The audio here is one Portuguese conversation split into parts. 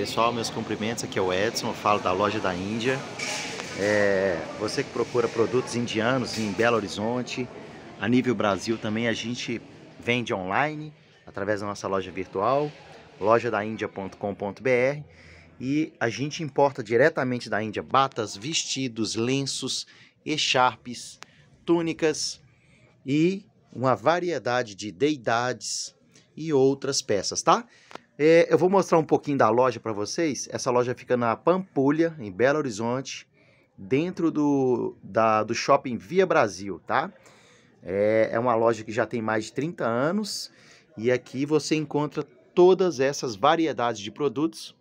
Pessoal, meus cumprimentos. Aqui é o Edson, eu falo da loja da Índia. É, você que procura produtos indianos em Belo Horizonte, a nível Brasil também a gente vende online através da nossa loja virtual, lojadaindia.com.br e a gente importa diretamente da Índia batas, vestidos, lenços, echarpes, túnicas e uma variedade de deidades e outras peças, tá? É, eu vou mostrar um pouquinho da loja para vocês. Essa loja fica na Pampulha, em Belo Horizonte, dentro do, da, do shopping Via Brasil, tá? É, é uma loja que já tem mais de 30 anos e aqui você encontra todas essas variedades de produtos,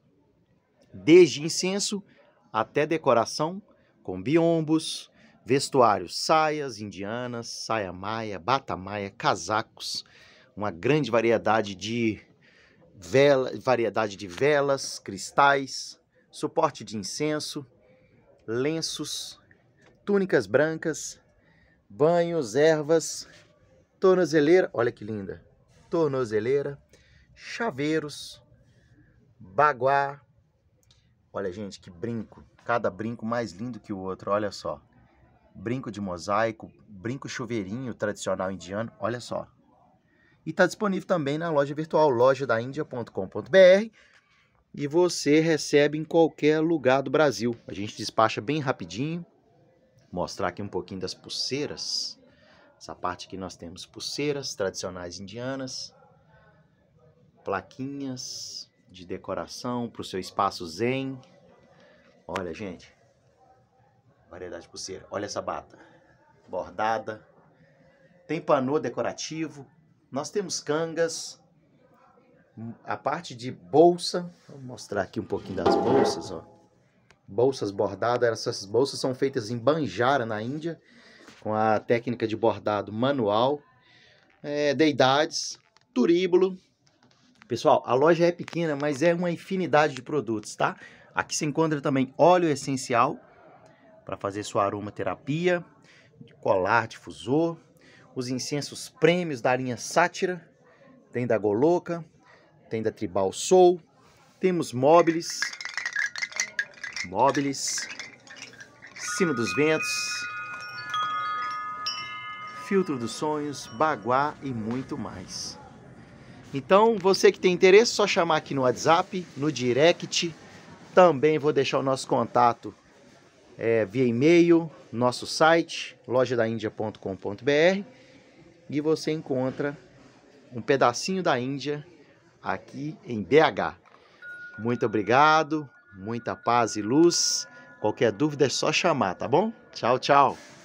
desde incenso até decoração, com biombos, vestuários, saias indianas, saia maia, bata maia, casacos, uma grande variedade de vela, variedade de velas, cristais, suporte de incenso, lenços, túnicas brancas, banhos, ervas, tornozeleira, olha que linda, tornozeleira, chaveiros, baguá. Olha, gente, que brinco. Cada brinco mais lindo que o outro, olha só. Brinco de mosaico, brinco chuveirinho tradicional indiano, olha só e está disponível também na loja virtual lojadaindia.com.br e você recebe em qualquer lugar do Brasil. A gente despacha bem rapidinho. Mostrar aqui um pouquinho das pulseiras. Essa parte aqui nós temos pulseiras tradicionais indianas, plaquinhas de decoração para o seu espaço zen. Olha, gente, variedade de pulseira. Olha essa bata, bordada. Tem panô decorativo, nós temos cangas, a parte de bolsa. Vou mostrar aqui um pouquinho das bolsas, ó. Bolsas bordadas, essas bolsas são feitas em Banjara, na Índia, com a técnica de bordado manual. É, deidades, turíbulo. Pessoal, a loja é pequena, mas é uma infinidade de produtos, tá? Aqui se encontra também óleo essencial para fazer sua aromaterapia, colar difusor, os incensos prêmios da linha Sátira, tem da Goloca, tem da Tribal Soul, temos móveis, móveis, sino dos ventos, filtro dos sonhos, baguá e muito mais. Então, você que tem interesse, só chamar aqui no WhatsApp, no direct. Também vou deixar o nosso contato é, via e-mail, nosso site, lojadaindia.com.br, e você encontra um pedacinho da Índia aqui em BH. Muito obrigado, muita paz e luz. Qualquer dúvida é só chamar, tá bom? Tchau, tchau.